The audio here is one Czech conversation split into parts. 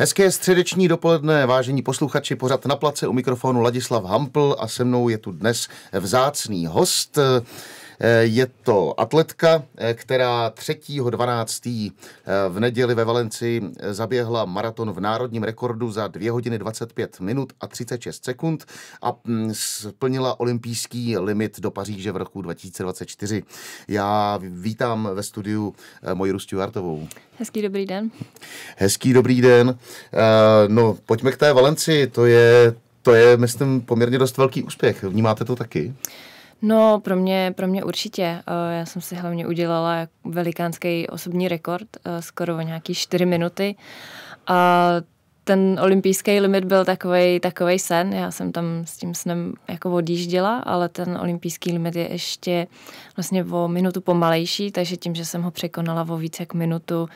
Hezké středeční dopoledne, vážení posluchači, pořad na place u mikrofonu Ladislav Hampl a se mnou je tu dnes vzácný host. Eh, je to atletka, eh, která 3.12. Eh, v neděli ve Valencii zaběhla maraton v národním rekordu za 2 hodiny 25 minut a 36 sekund a mm, splnila olympijský limit do Paříže v roku 2024. Já vítám ve studiu moji Rustu Hartovou. Hezký dobrý den. Hezký dobrý den. No, pojďme k té Valencii. To je to je, myslím, poměrně dost velký úspěch. Vnímáte to taky? No, pro mě, pro mě určitě. Eh, já jsem si hlavně udělala velikánský osobní rekord, eh, skoro o nějaký 4 minuty. A ten olympijský limit byl takový takovej sen. Já jsem tam s tím snem jako odjížděla, ale ten olympijský limit je ještě vlastně o minutu pomalejší, takže tím, že jsem ho překonala o víc jak minutu,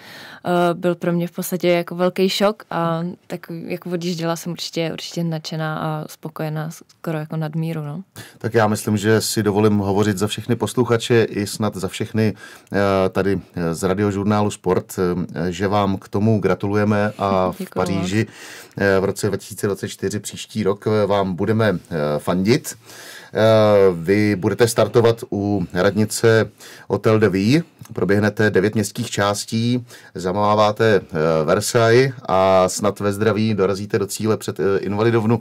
eh, byl pro mě v podstatě jako velký šok a tak jako odjížděla jsem určitě, určitě nadšená a spokojená skoro jako nadmíru. No. Tak já myslím, že si dovolím hovořit za všechny posluchače i snad za všechny eh, tady z radiožurnálu Sport, eh, že vám k tomu gratulujeme a v Paříži Eh, v roce 2024 příští rok eh, vám budeme eh, fandit. Vy budete startovat u radnice Hotel de Ville, proběhnete devět městských částí, zamáváte Versailles a snad ve zdraví dorazíte do cíle před Invalidovnu.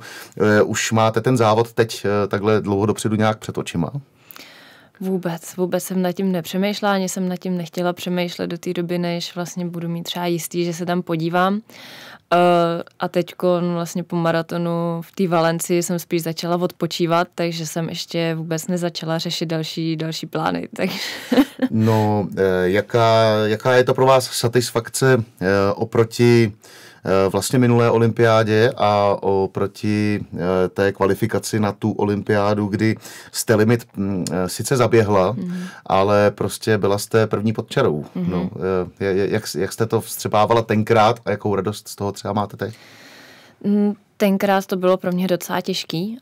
Už máte ten závod teď takhle dlouho dopředu nějak před očima? Vůbec, vůbec jsem nad tím nepřemýšlela, ani jsem nad tím nechtěla přemýšlet do té doby, než vlastně budu mít třeba jistý, že se tam podívám. Uh, a teď no, vlastně po maratonu v té Valencii jsem spíš začala odpočívat, takže jsem ještě vůbec nezačala řešit další další plány. Tak... no, eh, jaká, jaká je to pro vás satisfakce eh, oproti Eh, vlastně minulé olympiádě a oproti eh, té kvalifikaci na tu olympiádu, kdy jste limit mm, eh, sice zaběhla, mm-hmm. ale prostě byla jste první pod čarou. Mm-hmm. No, jak, jak jste to vstřebávala tenkrát a jakou radost z toho třeba máte teď? Mm, tenkrát to bylo pro mě docela těžký.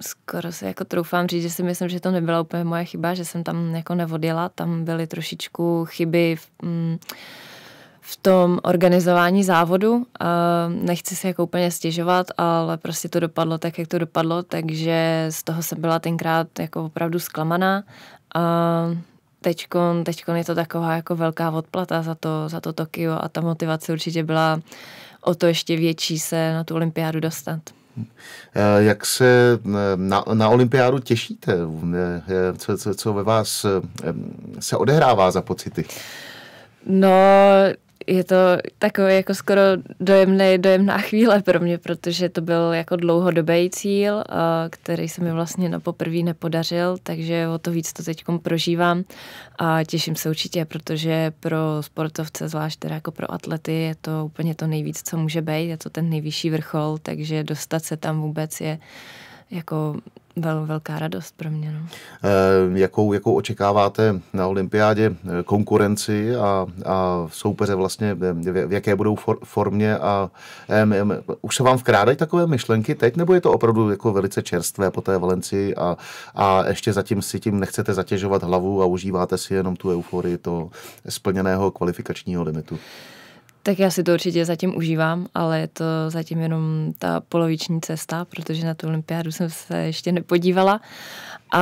skoro se jako troufám říct, že si myslím, že to nebyla úplně moje chyba, že jsem tam jako nevodila. Tam byly trošičku chyby v, mm, v tom organizování závodu. Eh, nechci se jako úplně stěžovat, ale prostě to dopadlo tak, jak to dopadlo, takže z toho jsem byla tenkrát jako opravdu zklamaná. Teďkon, teďkon je to taková jako velká odplata za to, za to Tokio a ta motivace určitě byla o to ještě větší se na tu olympiádu dostat. Eh, jak se eh, na, na olympiádu těšíte? Co, co, co ve vás se odehrává za pocity? No, je to takové jako skoro dojemné, dojemná chvíle pro mě, protože to byl jako dlouhodobý cíl, eh, který se mi vlastně na poprvé nepodařil, takže o to víc to teď prožívám a těším se určitě, protože pro sportovce, zvlášť teda jako pro atlety, je to úplně to nejvíc, co může být, je to ten nejvyšší vrchol, takže dostat se tam vůbec je jako vel, velká radost pro mě. No. E, jakou, jakou očekáváte na olympiádě eh, konkurenci a, a soupeře vlastně, eh, v, v jaké budou for, formě a em, em, už se vám vkrádají takové myšlenky teď, nebo je to opravdu jako velice čerstvé po té Valenci a, a ještě zatím si tím nechcete zatěžovat hlavu a užíváte si jenom tu euforii toho splněného kvalifikačního limitu? Tak já si to určitě zatím užívám, ale je to zatím jenom ta poloviční cesta, protože na tu olympiádu jsem se ještě nepodívala. A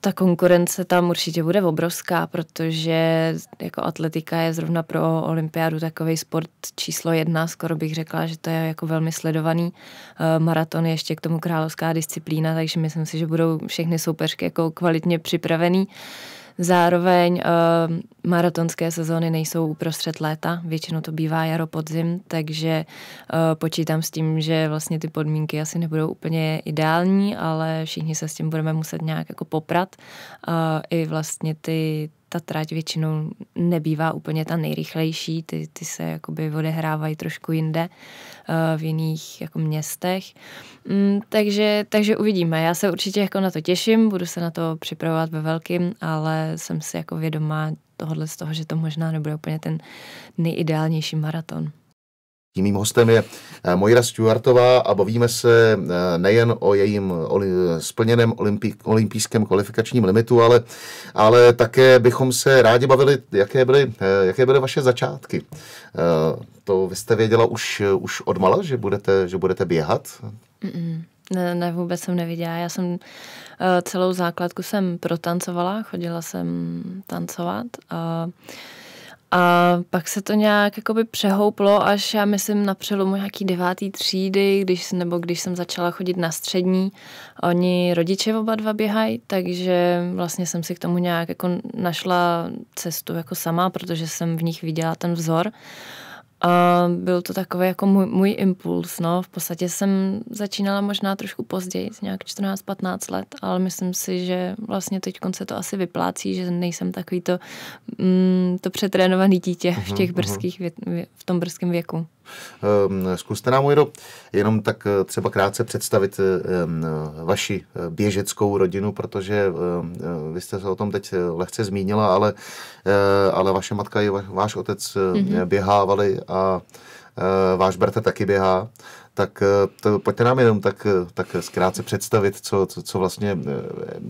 ta konkurence tam určitě bude obrovská, protože jako atletika je zrovna pro olympiádu takový sport číslo jedna, skoro bych řekla, že to je jako velmi sledovaný. Eh, maraton je ještě k tomu královská disciplína, takže myslím si, že budou všechny soupeřky jako kvalitně připravený. Zároveň uh, maratonské sezóny nejsou uprostřed léta, většinou to bývá jaro, podzim, takže uh, počítám s tím, že vlastně ty podmínky asi nebudou úplně ideální, ale všichni se s tím budeme muset nějak jako poprat. Uh, I vlastně ty, ta trať většinou nebývá úplně ta nejrychlejší, ty, ty se jakoby odehrávají trošku jinde eh, v jiných jako městech. Mm, takže, takže uvidíme. Já se určitě jako na to těším, budu se na to připravovat ve velkým, ale jsem si jako vědomá tohohle z toho, že to možná nebude úplně ten nejideálnější maraton. Tím mým hostem je eh, Moira Stuartová a bavíme se eh, nejen o jejím oli, splněném olympijském kvalifikačním limitu, ale, ale také bychom se rádi bavili, jaké byly, eh, jaké byly vaše začátky. To vy jste věděla už, už mala, že budete, že budete běhat? Mm-mm. Ne, ne, vůbec jsem neviděla. Já jsem celou základku jsem protancovala, chodila jsem tancovat a a pak se to nějak jakoby přehouplo, až já myslím na přelomu nějaký devátý třídy, když, nebo když jsem začala chodit na střední. Oni rodiče oba dva běhají, takže vlastně jsem si k tomu nějak jako našla cestu jako sama, protože jsem v nich viděla ten vzor. Uh, byl to takový jako můj, můj impuls. No. V podstatě jsem začínala možná trošku později, nějak 14-15 let, ale myslím si, že vlastně teď se to asi vyplácí, že nejsem takový to, mm, to přetrénovaný dítě v mhm, těch mhm. brzkých vě, v tom brzkém věku. Ehm, zkuste nám, Ojro, jenom tak eh, třeba krátce představit ehm, vaši eh, běžeckou rodinu, protože ehm, eh, vy jste se o tom teď lehce zmínila, ale, ale vaše matka i váš otec mm-hmm. běhávali a váš bratr taky běhá tak to, pojďte nám jenom tak, tak zkrátce představit, co, co, co vlastně,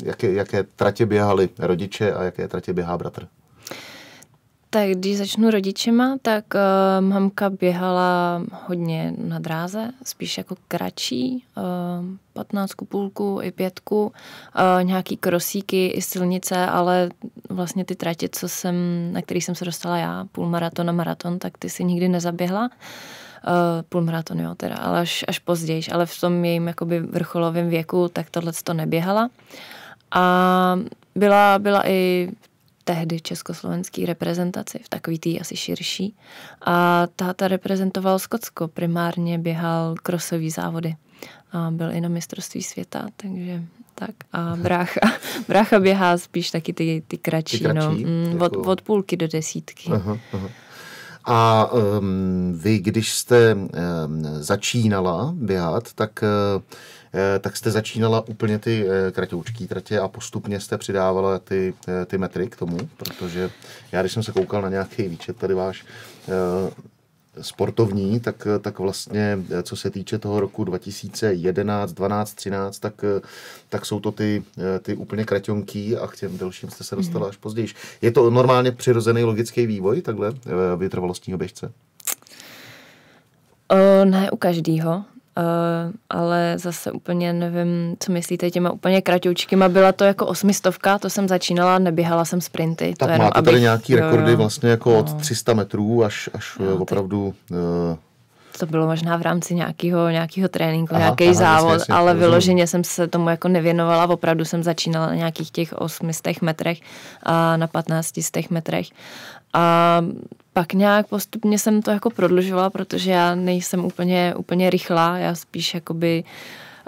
jaké, jaké tratě běhali rodiče a jaké tratě běhá bratr. Tak když začnu rodičema, tak uh, mamka běhala hodně na dráze, spíš jako kratší, uh, patnáctku, půlku i pětku, uh, nějaký krosíky i silnice, ale vlastně ty tratě, co jsem, na který jsem se dostala já, půl maraton a maraton, tak ty si nikdy nezaběhla. Uh, půl maraton, jo, teda, ale až, až později, ale v tom jejím jakoby vrcholovém věku, tak tohle to neběhala. A byla, byla i tehdy československý reprezentaci, v takový tý asi širší. A táta reprezentoval Skotsko, primárně běhal krosový závody. A byl i na mistrovství světa, takže tak. A brácha, brácha běhá spíš taky ty, ty kratší, ty kratší no. Mm, jako- od, od půlky do desítky. Aha, aha. A um, vy, když jste um, začínala běhat, tak uh, Eh, tak jste začínala úplně ty eh, kratoučký tratě a postupně jste přidávala ty, eh, ty metry k tomu, protože já, když jsem se koukal na nějaký výčet tady váš, sportovní, tak, tak vlastně, co se týče toho roku 2011, 12, 13, tak, tak jsou to ty, ty úplně kratonký a k těm dalším jste se dostala mhm. až později. Je to normálně přirozený logický vývoj takhle vytrvalostního běžce? Uh, ne u každého. Uh, ale zase úplně nevím, co myslíte těma úplně kratoučkyma. Byla to jako osmistovka, to jsem začínala, neběhala jsem sprinty. Tak to máte jenom, tady nějaký rekordy jo, vlastně jako no. od 300 metrů až, až no, opravdu... Ty... Uh, eh, to bylo možná v rámci nějakého nějakého tréninku, nějaký závod, jasně, jasně, ale rozumím. vyloženě jsem se tomu jako nevěnovala, opravdu jsem začínala na nějakých těch 800 metrech a na 1500 metrech a pak nějak postupně jsem to jako prodlužovala, protože já nejsem úplně, úplně rychlá, já spíš jakoby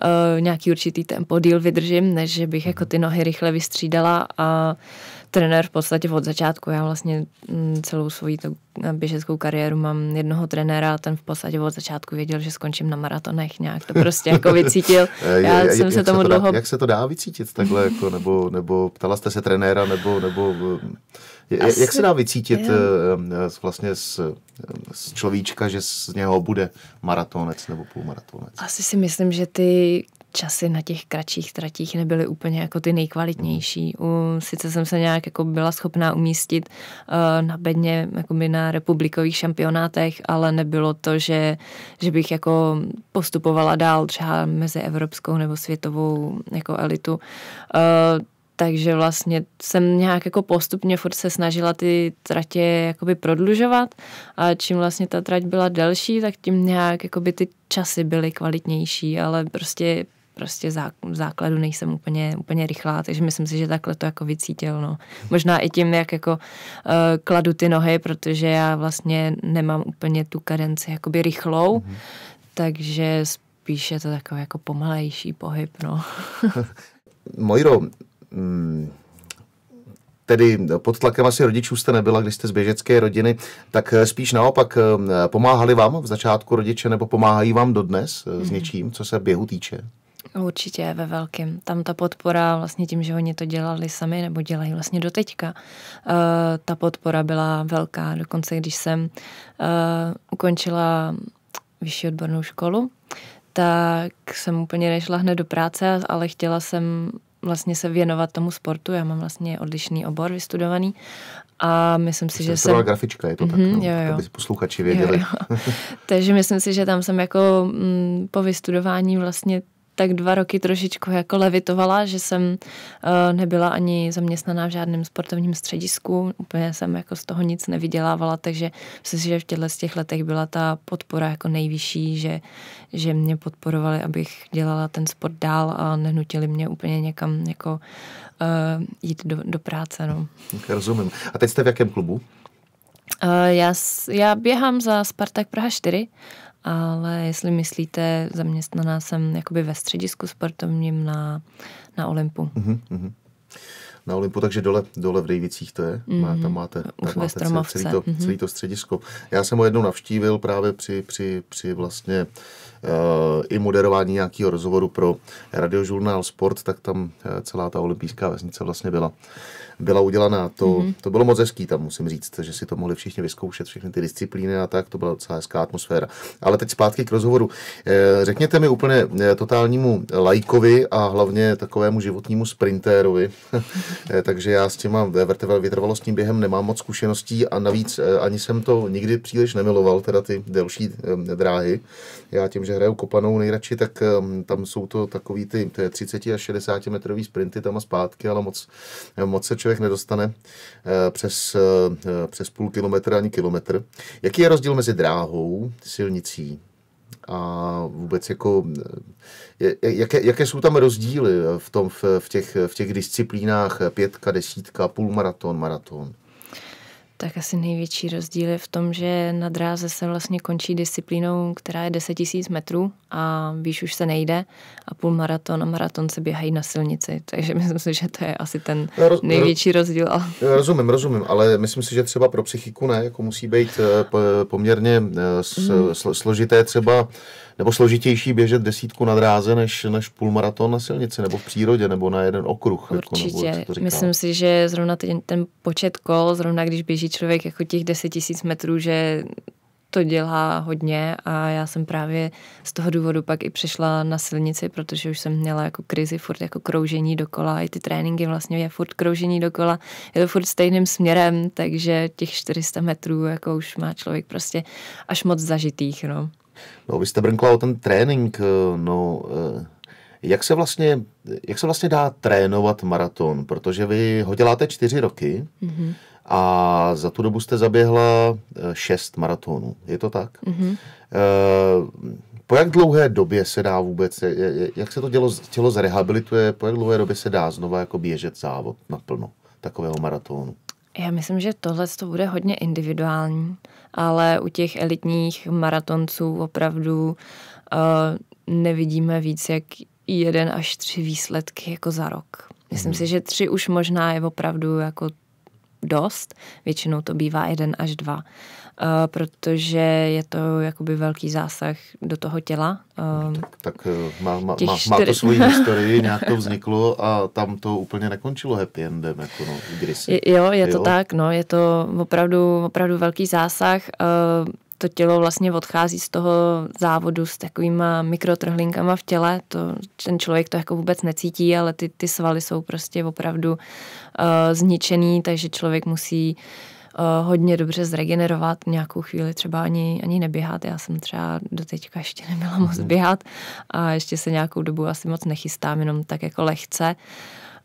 uh, nějaký určitý tempo díl vydržím, než že bych jako ty nohy rychle vystřídala a uh, trenér v podstatě od začátku. Já vlastně mm, celou svoji eh, běžeckou kariéru mám jednoho trenéra a ten v podstatě od začátku věděl, že skončím na maratonech nějak. To prostě jako vycítil. Eh, Já je, jsem jak se tomu se to dlouho... Dá, jak se to dá vycítit takhle? Jako, nebo, nebo ptala jste se trenéra? Nebo, nebo eh, je, Asi, jak se dá vycítit je. vlastně z, z človíčka, že z něho bude maratonec nebo půlmaratonec? Asi si myslím, že ty časy na těch kratších tratích nebyly úplně jako ty nejkvalitnější. U, sice jsem se nějak jako byla schopná umístit uh, na bedně jako by na republikových šampionátech, ale nebylo to, že, že bych jako postupovala dál třeba mezi evropskou nebo světovou jako elitu. Uh, takže vlastně jsem nějak jako postupně furt se snažila ty tratě jakoby prodlužovat a čím vlastně ta trať byla delší, tak tím nějak jakoby ty časy byly kvalitnější, ale prostě prostě zá, základu nejsem úplně, úplně rychlá, takže myslím si, že takhle to jako vycítil, no. Možná i tím, jak jako uh, kladu ty nohy, protože já vlastně nemám úplně tu kadenci jakoby rychlou, mm-hmm. takže spíš je to takový jako pomalejší pohyb, no. Mojro, mm, tedy pod tlakem asi rodičů jste nebyla, když jste z běžecké rodiny, tak eh, spíš naopak eh, pomáhali vám v začátku rodiče nebo pomáhají vám dodnes s mhm. něčím, co se běhu týče? Určitě ve velkém. Tam ta podpora vlastně tím, že oni to dělali sami nebo dělají vlastně doteďka, uh, eh, ta podpora byla velká. Dokonce když jsem uh, ukončila vyšší odbornou školu, tak jsem úplně nešla hned do práce, ale chtěla jsem vlastně se věnovat tomu sportu. Já mám vlastně odlišný obor vystudovaný a myslím si, že jsem... grafička, je to mm-hmm, tak, mhm, no, jo, jo. aby posluchači věděli. Jo, jo. Takže myslím si, že tam jsem jako m, mm, po vystudování vlastně tak dva roky trošičku jako levitovala, že jsem uh, nebyla ani zaměstnaná v žádném sportovním středisku, úplně jsem jako z toho nic nevydělávala, takže myslím si, že v těchto z těch letech byla ta podpora jako nejvyšší, že, že mě podporovali, abych dělala ten sport dál a nenutili mě úplně někam jako uh, jít do, do práce. No. Rozumím. A teď jste v jakém klubu? Uh, já, já běhám za Spartak Praha 4 ale jestli myslíte, zaměstnaná jsem jakoby ve středisku sportovním na, na Olympu. Mm-hmm. na Olympu, takže dole, dole v Dejvicích to je, mm-hmm. Má, tam máte, tam máte celý, celý, to, mm-hmm. celý to mhm. středisko. Já jsem ho jednou navštívil právě při, při, při vlastně Eh, i moderování nějakého rozhovoru pro radiožurnál Sport, tak tam eh, celá ta olympijská vesnice vlastně byla, byla udělaná. To, mm-hmm. to bylo moc hezký tam, musím říct, že si to mohli všichni vyzkoušet, všechny ty disciplíny a tak, to byla docela hezká atmosféra. Ale teď zpátky k rozhovoru. Eh, řekněte mi úplně totálnímu lajkovi a hlavně takovému životnímu sprintérovi, takže já s těma vytrvalostním během nemám moc zkušeností a navíc ani jsem to nikdy příliš nemiloval, teda ty delší dráhy. Já tím, že hrajou kopanou nejradši, tak tam jsou to takový ty, ty 30 až 60 metrový sprinty tam a zpátky, ale moc, moc se člověk nedostane eh, přes, eh, přes půl kilometr ani kilometr. Jaký je rozdíl mezi dráhou, silnicí a vůbec jako, eh, jaké, jaké jsou tam rozdíly v, tom, v, v, těch, v těch disciplínách pětka, desítka, půl maraton? maraton? Tak asi největší rozdíl je v tom, že na dráze se vlastně končí disciplínou, která je 10 000 metrů a výš už se nejde a půl maraton a maraton se běhají na silnici, takže myslím si, že to je asi ten no, největší rozdíl. Eh, rozumím, rozumím, ale myslím si, že třeba pro psychiku ne, jako musí být eh, poměrně eh, mhm. složité třeba nebo složitější běžet desítku na dráze než, než maraton na silnici, nebo v přírodě, nebo na jeden okruh. Určitě. Jako, nebo, to Myslím si, že zrovna ten, ten počet kol, zrovna když běží člověk jako těch 10 tisíc metrů, že to dělá hodně a já jsem právě z toho důvodu pak i přešla na silnici, protože už jsem měla jako krizi, furt jako kroužení dokola, i ty tréninky vlastně je furt kroužení dokola, je to furt stejným směrem, takže těch 400 metrů jako už má člověk prostě až moc zažitých, no. No, vy jste brnkla o ten trénink, eh, no, eh, jak se, vlastně, jak se vlastně dá trénovat maraton? Protože vy ho děláte čtyři roky mm-hmm. a za tu dobu jste zaběhla eh, šest maratonů. Je to tak? Mm-hmm. Po jak dlouhé době se dá vůbec, jak se to tělo, tělo zrehabilituje, po jak dlouhé době se dá znova jako běžet závod naplno takového maratonu? Já myslím, že tohle to bude hodně individuální ale u těch elitních maratonců opravdu uh, nevidíme víc jak jeden až tři výsledky jako za rok. Myslím hmm. si, že tři už možná je opravdu jako dost, většinou to bývá jeden až dva. Eh, protože je to jakoby velký zásah do toho těla. Eh, tak, tak eh, má, má, má, má to svoji historii, nějak to vzniklo a tam to úplně nekončilo happy endem, jako no, kdysi. Jo, je jo. to tak, no, je to opravdu, opravdu velký zásah to tělo vlastně odchází z toho závodu s takovýma mikrotrhlinkama v těle. To, ten člověk to jako vůbec necítí, ale ty, ty svaly jsou prostě opravdu uh, zničený, takže člověk musí uh, Eh, hodně dobře zregenerovat, nějakou chvíli třeba ani, ani neběhat. Já jsem třeba do teďka ještě neměla moc mhm. běhat a ještě se nějakou dobu asi moc nechystám, jenom tak jako lehce.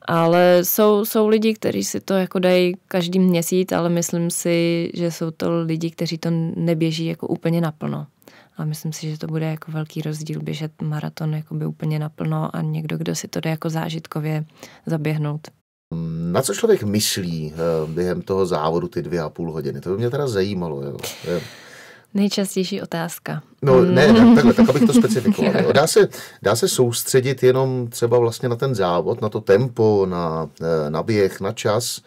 Ale jsou, jsou lidi, kteří si to jako dají každý měsíc, ale myslím si, že jsou to lidi, kteří to neběží jako úplně naplno. A myslím si, že to bude jako velký rozdíl běžet maraton by úplně naplno a někdo, kdo si to jde jako zážitkově zaběhnout. Na co člověk myslí eh, během toho závodu ty dvě a půl hodiny? To by mě teda zajímalo. Jo. Nejčastější otázka. No hmm. ne, tak, takhle, tak abych to specifikoval. Dá se, dá se soustředit jenom třeba vlastně na ten závod, na to tempo, na, eh, na běh, na čas,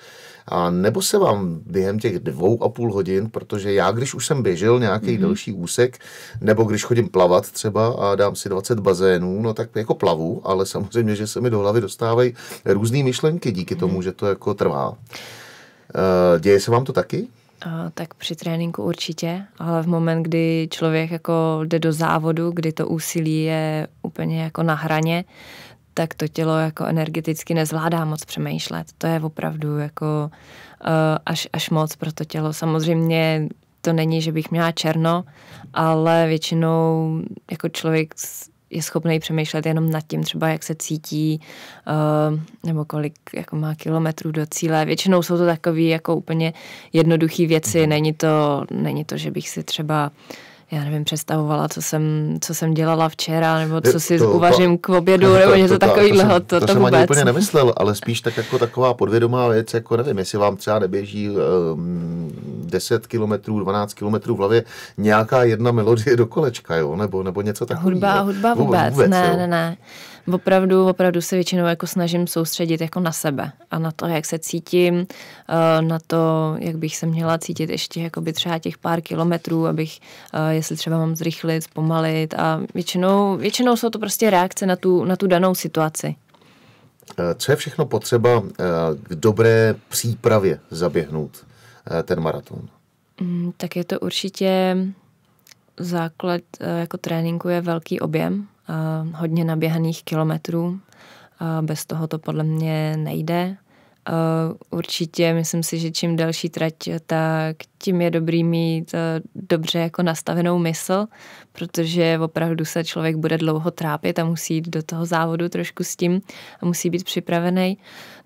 a nebo se vám během těch dvou a půl hodin, protože já, když už jsem běžel nějaký mm-hmm. delší úsek, nebo když chodím plavat třeba a dám si 20 bazénů, no tak jako plavu, ale samozřejmě, že se mi do hlavy dostávají různé myšlenky díky mm-hmm. tomu, mhm. že to jako trvá. Eh, děje se vám to taky? Eh, tak při tréninku určitě, ale v moment, kdy člověk jako jde do závodu, kdy to úsilí je úplně jako na hraně, tak to tělo jako energeticky nezvládá moc přemýšlet. To je opravdu jako uh, až, až moc pro to tělo. Samozřejmě to není, že bych měla černo, ale většinou jako člověk je schopný přemýšlet jenom nad tím, třeba jak se cítí, uh, nebo kolik jako má kilometrů do cíle. Většinou jsou to takové jako úplně jednoduché věci. Mhm. Není to, není to, že bych si třeba uh, já nevím, představovala, co jsem, co jsem dělala včera, nebo co si to, uvařím to, k obědu, to, nebo něco takového. To, to, to, to, jsem vůbec. ani úplně nemyslel, ale spíš tak jako taková podvědomá věc, jako nevím, jestli vám třeba neběží um, ehm, 10 kilometrů, 12 kilometrů v hlavě nějaká jedna melodie do kolečka, jo, nebo, nebo něco takového. Hudba, hudba vůbec, vůbec ne, jo. ne, ne opravdu, opravdu se většinou jako snažím soustředit jako na sebe a na to, jak se cítím, eh, na to, jak bych se měla cítit ještě jako by třeba těch pár kilometrů, abych, eh, jestli třeba mám zrychlit, zpomalit a většinou, většinou jsou to prostě reakce na tu, na tu danou situaci. Eh, co je všechno potřeba k dobré přípravě zaběhnout ten maraton? Mm, tak je to určitě základ jako tréninku je velký objem, Eh, hodně naběhaných kilometrů. Eh, bez toho to podle mě nejde. Eh, určitě myslím si, že čím delší trať, tak tím je dobrý mít dobře jako nastavenou mysl, protože opravdu se člověk bude dlouho trápit a musí jít do toho závodu trošku s tím a musí být připravený.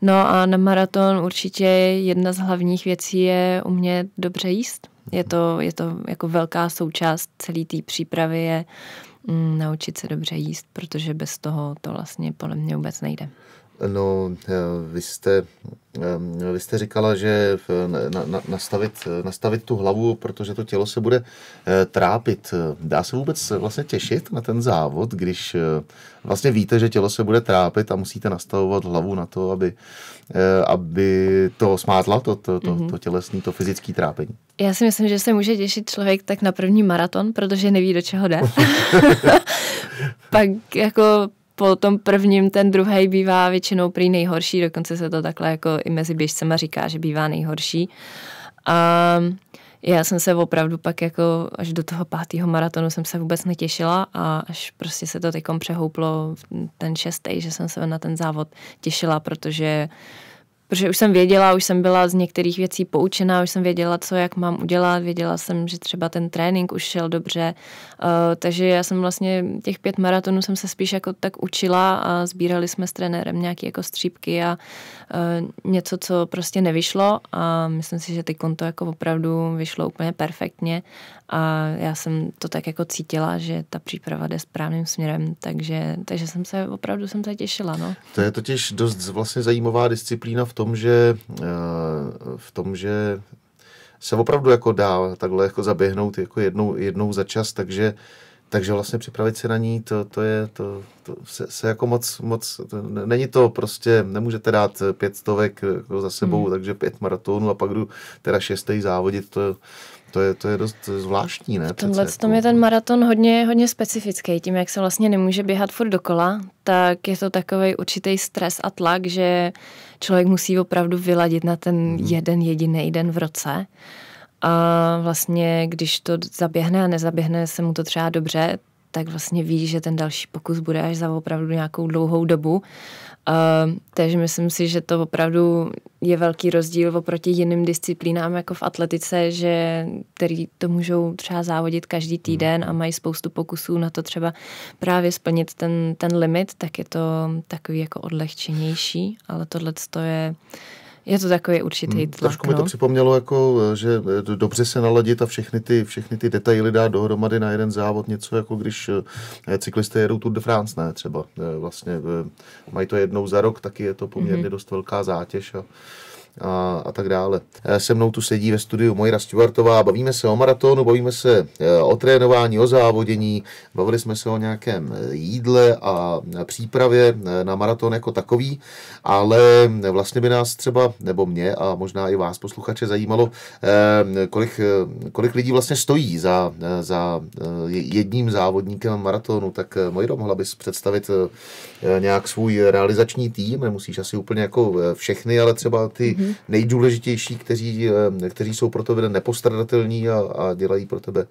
No a na maraton určitě jedna z hlavních věcí je umět dobře jíst. Je to, je to jako velká součást celé té přípravy, je uh, Mm, naučit se dobře jíst, protože bez toho to vlastně podle mě vůbec nejde. No, eh, vy jste, eh, vy jste říkala, že eh, nastavit, nastavit tu hlavu, protože to tělo se bude trápit. Dá se vůbec vlastně těšit na ten závod, když vlastně víte, že tělo se bude trápit a musíte nastavovat hlavu na to, aby, aby to smátla, to, to, to, mhm. to tělesné, to fyzické trápení? Já si myslím, že se může těšit člověk tak na první maraton, protože neví, do čeho jde. Pak jako po tom prvním ten druhý bývá většinou prý nejhorší, dokonce se to takhle jako i mezi běžcema říká, že bývá nejhorší. A já jsem se opravdu pak jako až do toho pátého maratonu jsem se vůbec netěšila a až prostě se to teďkom přehouplo ten šestý, že jsem se na ten závod těšila, protože uh, protože už jsem věděla, už jsem byla z některých věcí poučena, už jsem věděla, co jak mám udělat, věděla jsem, že třeba ten trénink už šel dobře, eh, takže já jsem vlastně těch pět maratonů jsem se spíš jako tak učila a sbírali jsme s trenérem nějaké jako střípky a eh, něco, co prostě nevyšlo a myslím si, že ty konto jako opravdu vyšlo úplně perfektně a já jsem to tak jako cítila, že ta příprava jde správným směrem, takže, takže jsem se opravdu jsem se těšila. No. To je totiž dost vlastně zajímavá disciplína v tom, že, eh, v tom, že se opravdu jako dá takhle jako zaběhnout jako jednou, jednou za čas, takže takže vlastně připravit se na ní, to, to je, to, to se, se jako moc, moc, to, není to prostě, nemůžete dát pět stovek eh, za sebou, hmm. takže pět maratonů a pak jdu teda šestý závodit, to, to je, to je dost zvláštní, ne? V tomhle Přece, tom jako... je ten maraton hodně, hodně specifický. Tím, jak se vlastně nemůže běhat furt dokola, tak je to takový určitý stres a tlak, že člověk musí opravdu vyladit na ten hmm. jeden jediný den v roce. A vlastně, když to zaběhne a nezaběhne se mu to třeba dobře, tak vlastně ví, že ten další pokus bude až za opravdu nějakou dlouhou dobu. Uh, takže myslím si, že to opravdu je velký rozdíl oproti jiným disciplínám jako v atletice, že který to můžou třeba závodit každý hmm. týden a mají spoustu pokusů na to třeba právě splnit ten, ten limit, tak je to takový jako odlehčenější, ale tohle je je to takový určitý hmm, tlak. Trošku mi to no. připomnělo, jako, eh, že eh, dobře se naladit a všechny ty, všechny ty detaily dát dohromady na jeden závod. Něco jako když eh, cyklisté jedou Tour de France, ne třeba. Vlastně mají to jednou za rok, taky je to poměrně mhm. dost velká zátěž. A, a, a tak dále. E, se mnou tu sedí ve studiu Mojra Stuartová, bavíme se o maratonu, bavíme se e, o trénování, o závodění, bavili jsme se o nějakém jídle a přípravě e, na maraton jako takový, ale vlastně by nás třeba, nebo mě a možná i vás posluchače zajímalo, kolik, kolik lidí vlastně stojí za, za jedním závodníkem maratonu, tak Mojro, mohla bys představit nějak svůj realizační tým, nemusíš asi úplně jako všechny, ale třeba ty mm-hmm mm-hmm. nejdůležitější, kteří, eh, kteří jsou pro tebe nepostradatelní a, a dělají pro tebe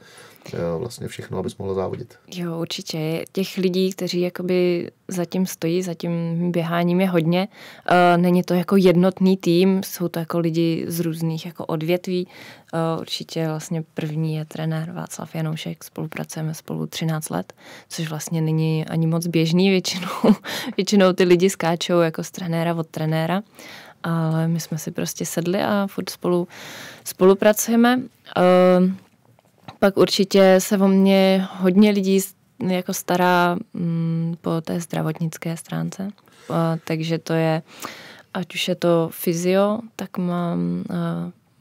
eh, vlastně všechno, abys mohla závodit. Jo, určitě. Těch lidí, kteří jakoby zatím stojí, za tím běháním je hodně. Eh, není to jako jednotný tým, jsou to jako lidi z různých jako odvětví. Určitě vlastně první je trenér Václav Janoušek, spolupracujeme spolu 13 let, což vlastně není ani moc běžný většinou. většinou ty lidi skáčou jako z trenéra od trenéra ale my jsme si prostě sedli a furt spolu spolupracujeme. Ehm, pak určitě se o mě hodně lidí jako stará mm, po té zdravotnické stránce, takže to je, ať už je to fyzio, tak mám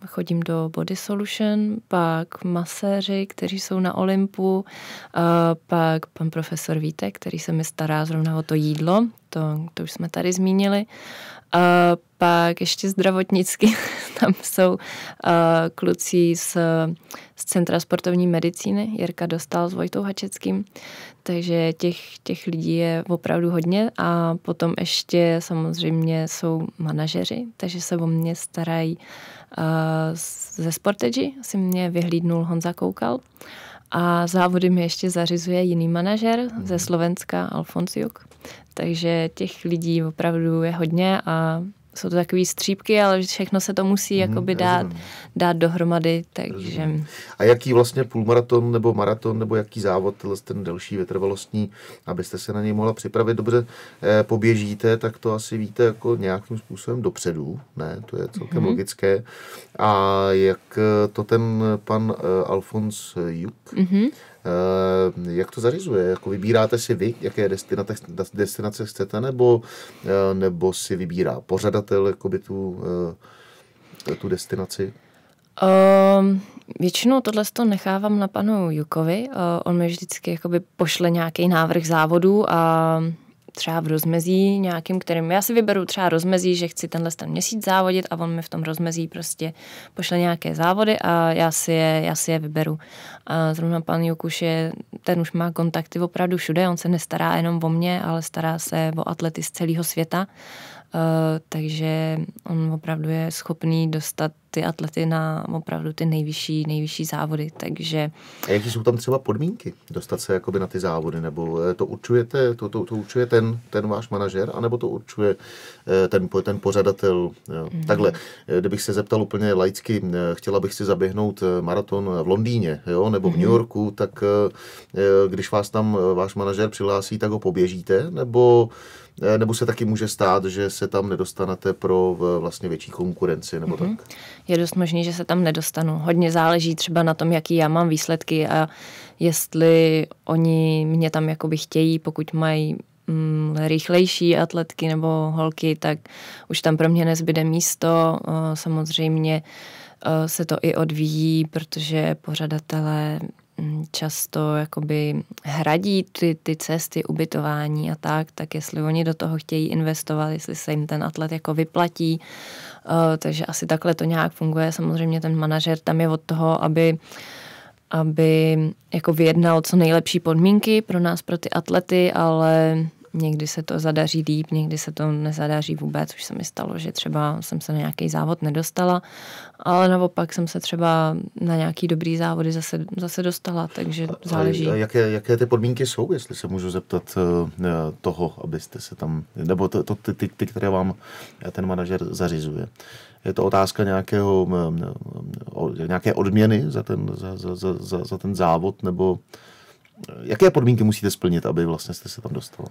chodím do Body Solution, pak maséři, kteří jsou na Olympu, pak pan profesor Vítek, který se mi stará zrovna o to jídlo, to, to už jsme tady zmínili pak ještě zdravotnicky, tam jsou uh, kluci z, z Centra sportovní medicíny, Jirka Dostal s Vojtou Hačeckým, takže těch, těch lidí je opravdu hodně a potom ještě samozřejmě jsou manažeři, takže se o mě starají uh, ze Sportage, si mě vyhlídnul Honza Koukal a závody mi ještě zařizuje jiný manažer ze mhm. Slovenska, Alfonsiuk, Takže těch lidí opravdu je hodně a jsou to takové střípky, ale všechno se to musí hmm, jakoby dát, dát dohromady. Takže... A jaký vlastně půlmaraton nebo maraton nebo jaký závod, ten delší vytrvalostní, abyste se na něj mohla připravit dobře, eh, poběžíte, tak to asi víte jako nějakým způsobem dopředu, ne? To je celkem hmm. logické. A jak eh, to ten pan eh, Alfons Juk, hmm Eh, jak to zařizuje? Jako vybíráte si vy, jaké destinace, destinace chcete, nebo, eh, nebo si vybírá pořadatel jakoby tu, eh, tu destinaci? Um, většinou tohle to nechávám na panu Jukovi. Uh, on mi vždycky jakoby pošle nějaký návrh závodu a třeba v rozmezí nějakým, kterým já si vyberu třeba rozmezí, že chci tenhle ten měsíc závodit a on mi v tom rozmezí prostě pošle nějaké závody a já si je, já si je vyberu. A zrovna pan Jukuš je, ten už má kontakty opravdu všude, on se nestará jenom o mě, ale stará se o atlety z celého světa. Uh, takže on opravdu je schopný dostat ty atlety na opravdu ty nejvyšší, nejvyšší závody, takže... A jaký jsou tam třeba podmínky dostat se jakoby na ty závody, nebo eh, to určujete, to, to, to určuje ten, ten váš manažer, anebo to určuje eh, ten, ten pořadatel? mm-hmm. Takhle, eh, kdybych se zeptal úplně laicky, chtěla bych si zaběhnout maraton v Londýně, jo, nebo v mm. New mhm. Yorku, tak když vás tam váš manažer přihlásí, tak ho poběžíte, nebo nebo se taky může stát, že se tam nedostanete pro vlastně větší konkurenci, nebo mm-hmm. tak? je dost možný, že se tam nedostanu. Hodně záleží třeba na tom, jaký já mám výsledky a jestli oni mě tam jakoby chtějí, pokud mají mm, rychlejší atletky nebo holky, tak už tam pro mě nezbyde místo. Eh, samozřejmě eh, se to i odvíjí, protože pořadatelé mm, často jakoby hradí ty, ty cesty, ubytování a tak, tak jestli oni do toho chtějí investovat, jestli se jim ten atlet jako vyplatí Eh, takže asi takhle to nějak funguje. Samozřejmě ten manažer tam je od toho, aby aby jako vyjednal co nejlepší podmínky pro nás, pro ty atlety, ale Někdy se to zadaří líp, někdy se to nezadaří vůbec. Už se mi stalo, že třeba jsem se na nějaký závod nedostala, ale naopak jsem se třeba na nějaký dobrý závody zase, zase dostala, takže a, záleží. A jaké, jaké ty podmínky jsou, jestli se můžu zeptat eh, eh, toho, abyste se tam, nebo to, to, ty, ty, ty, které vám ten manažer zařizuje? Je to otázka nějakého, eh, nějaké odměny za ten, za, za, za, za ten závod, nebo jaké podmínky musíte splnit, aby vlastně jste se tam dostala?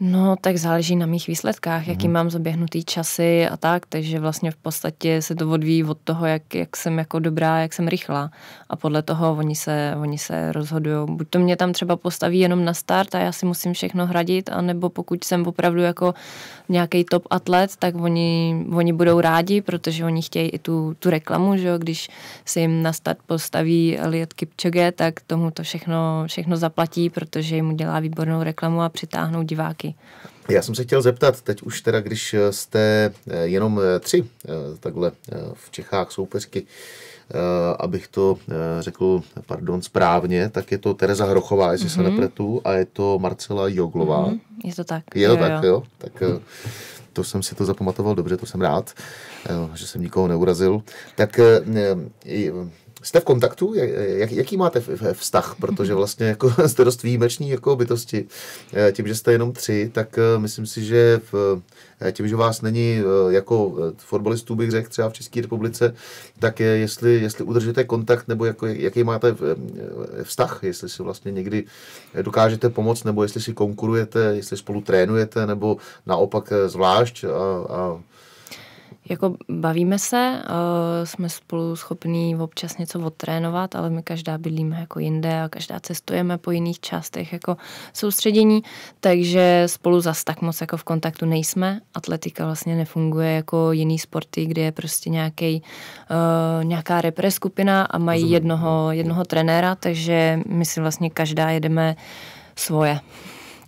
No, tak záleží na mých výsledkách, jaký mhm. mám zaběhnutý časy a tak, takže vlastně v podstatě se to odvíjí od toho, jak, jak jsem jako dobrá, jak jsem rychlá. A podle toho oni se, oni se rozhodují. Buď to mě tam třeba postaví jenom na start a já si musím všechno hradit, anebo pokud jsem opravdu jako nějaký top atlet, tak oni, oni budou rádi, protože oni chtějí i tu, tu reklamu, že jo? když si jim na start postaví Elliot Kipchoge, tak tomu to všechno, všechno zaplatí, protože jim udělá výbornou reklamu a přitáhnou diváky taky. Já jsem se chtěl zeptat, teď už teda, když jste eh, jenom eh, tři eh, takhle v Čechách soupeřky, abych to řekl, pardon, správně, tak je to Tereza Hrochová, jestli mm-hmm. se mhm. nepletu, a je to Marcela Joglová. Mm-hmm. Je to tak. Je to jo, tak, jo. jo? Tak to jsem si to zapamatoval dobře, to jsem rád, že jsem nikoho neurazil. Tak Jste v kontaktu? Jak, jaký máte vztah? Protože vlastně jako jste dost výjimeční jako bytosti. Eh, tím, že jste jenom tři, tak eh, myslím si, že v, eh, tím, že vás není jako fotbalistů, bych řekl, třeba v České republice, tak je, jestli, jestli udržíte kontakt, nebo jako, jaký máte vztah, jestli si vlastně někdy dokážete pomoct, nebo jestli si konkurujete, jestli spolu trénujete, nebo naopak zvlášť a, a jako bavíme se, eh, jsme spolu schopní občas něco odtrénovat, ale my každá bydlíme jako jinde a každá cestujeme po jiných částech jako soustředění, takže spolu zas tak moc jako v kontaktu nejsme. Atletika vlastně nefunguje jako jiný sporty, kde je prostě nějaký, eh, nějaká repre skupina a mají jednoho, jednoho trenéra, takže my si vlastně každá jedeme svoje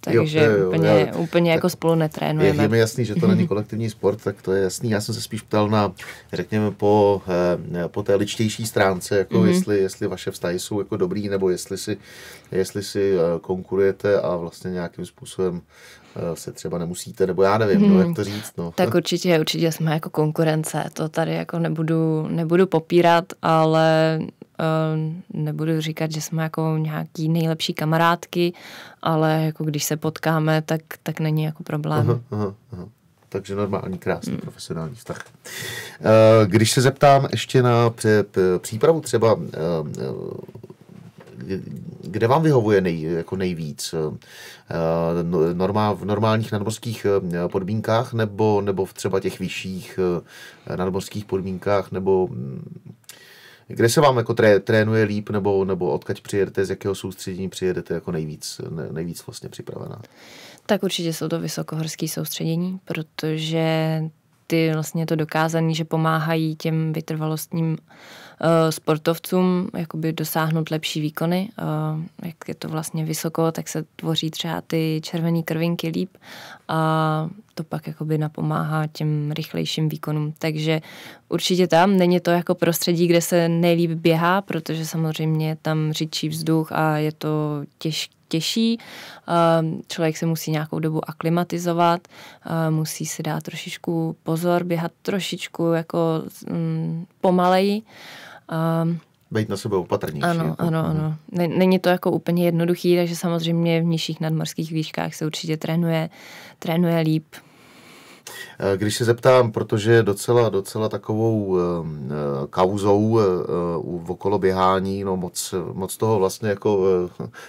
takže jo, jo, jo, úplně, já, úplně jako spolu netrénujeme. Je, je mi jasný, že to není kolektivní sport, tak to je jasný. Já jsem se spíš ptal na, řekněme, po, eh, po té ličtější stránce, jako mm-hmm. jestli, jestli vaše vztahy jsou jako dobrý, nebo jestli si, jestli si eh, konkurujete a vlastně nějakým způsobem eh, se třeba nemusíte, nebo já nevím, hmm. no, mhm. jak to říct. No. Tak určitě, určitě jsme jako konkurence, to tady jako nebudu, nebudu popírat, ale Eh, nebudu říkat, že jsme jako nějaký nejlepší kamarádky, ale jako když se potkáme, tak, tak není jako problém. Aha, aha, aha. Takže normální, krásný hmm. profesionální vztah. Eh, když se zeptám ještě na přípravu třeba, eh, kde vám vyhovuje nej, jako nejvíc? No, normál, v normálních nadmorských podmínkách nebo, nebo v třeba těch vyšších nadmorských podmínkách nebo mm, kde se vám jako tré, trénuje líp, nebo, nebo odkaď přijedete, z jakého soustředění přijedete jako nejvíc, nejvíc vlastně připravená? Tak určitě jsou to vysokohorské soustředění, protože ty vlastně to dokázané, že pomáhají těm vytrvalostním uh, Eh, sportovcům jakoby dosáhnout lepší výkony. Eh, jak je to vlastně vysoko, tak se tvoří třeba ty červené krvinky líp a to pak jakoby napomáhá těm rychlejším výkonům. Takže určitě tam není to jako prostředí, kde se nejlíp běhá, protože samozřejmě tam řidčí vzduch a je to těžké těžší. Eh, člověk se musí nějakou dobu aklimatizovat, musí si dát trošičku pozor, běhat trošičku jako mm, pomaleji. Um, Být na sebe opatrnější. Ano, jako. ano, ano. Mhm. Není to jako úplně jednoduchý, takže samozřejmě v nižších nadmorských výškách se určitě trénuje, trénuje líp. Eh, když se zeptám, protože docela, docela takovou ehm, eh, kauzou v eh, okolo běhání, no moc, moc toho vlastně jako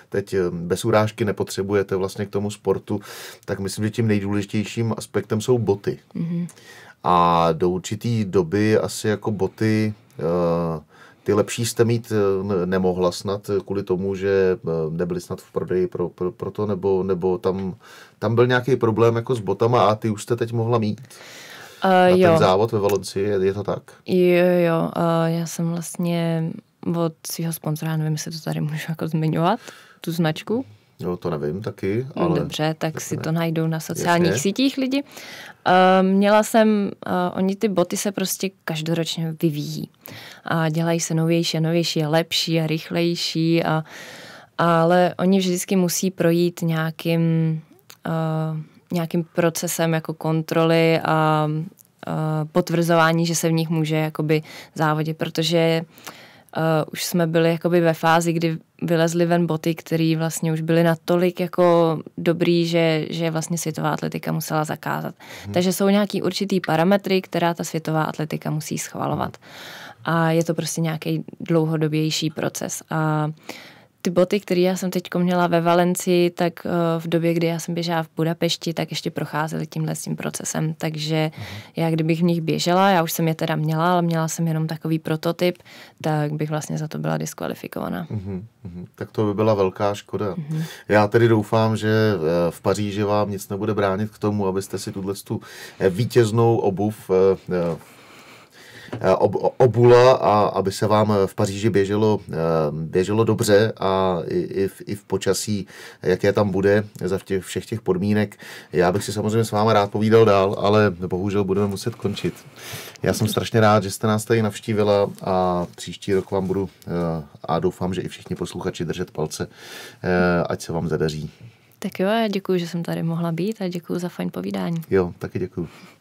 teď bez urážky nepotřebujete vlastně k tomu sportu, tak myslím, že tím nejdůležitějším aspektem jsou boty. Mm-hmm. A do určitý doby asi jako boty Eh, ty lepší jste mít eh, nemohla snad kvůli tomu, že eh, nebyly snad v prodeji pro, pro, pro to, nebo, nebo tam, tam byl nějaký problém jako s botama a ty už jste teď mohla mít. Uh, na jo. ten závod ve Valencii, je, je to tak? Jo, jo, uh, já jsem vlastně od svého sponzora, nevím, jestli to tady můžu jako zmiňovat, tu značku, Jo, to nevím taky, no ale... Dobře, tak si ne. to najdou na sociálních Jasně. sítích lidi. Uh, měla jsem, uh, oni ty boty se prostě každoročně vyvíjí. A dělají se novější a novější a lepší a rychlejší. A, ale oni vždycky musí projít nějakým, uh, nějakým procesem jako kontroly a potvrzování, že se v nich může jakoby závodit, protože uh, uh, už jsme byli jakoby ve fázi, kdy vylezly ven boty, které vlastně už byly natolik jako dobrý, že, že vlastně světová atletika musela zakázat. Hmm. Takže jsou nějaký určitý parametry, která ta světová atletika musí schvalovat. Hmm. A je to prostě nějaký dlouhodobější proces. A uh, ty boty, které já jsem teď měla ve Valencii, tak eh, v době, kdy já jsem běžela v Budapešti, tak ještě procházely tímhle s tím procesem. Takže mhm. já kdybych v nich běžela, já už jsem je teda měla, ale měla jsem jenom takový prototyp, tak bych vlastně za to byla diskvalifikovaná. Mm-hmm. Tak to by byla velká škoda. Mm-hmm. Já tedy doufám, že eh, v Paříži vám nic nebude bránit k tomu, abyste si tuhle tu eh, vítěznou obuv Eh, ob, obula a aby se vám eh, v Paříži běželo, eh, běželo dobře a i, i, v, i v počasí, jaké tam bude za těch, všech těch podmínek. Já bych si samozřejmě s váma rád povídal dál, ale bohužel budeme muset končit. Já jsem strašně rád, že jste nás tady navštívila a příští rok vám budu a doufám, že i všichni posluchači držet palce, ať se vám zadaří. Tak jo, já děkuji, že jsem tady mohla být a děkuji za fajn povídání. Jo, taky děkuji.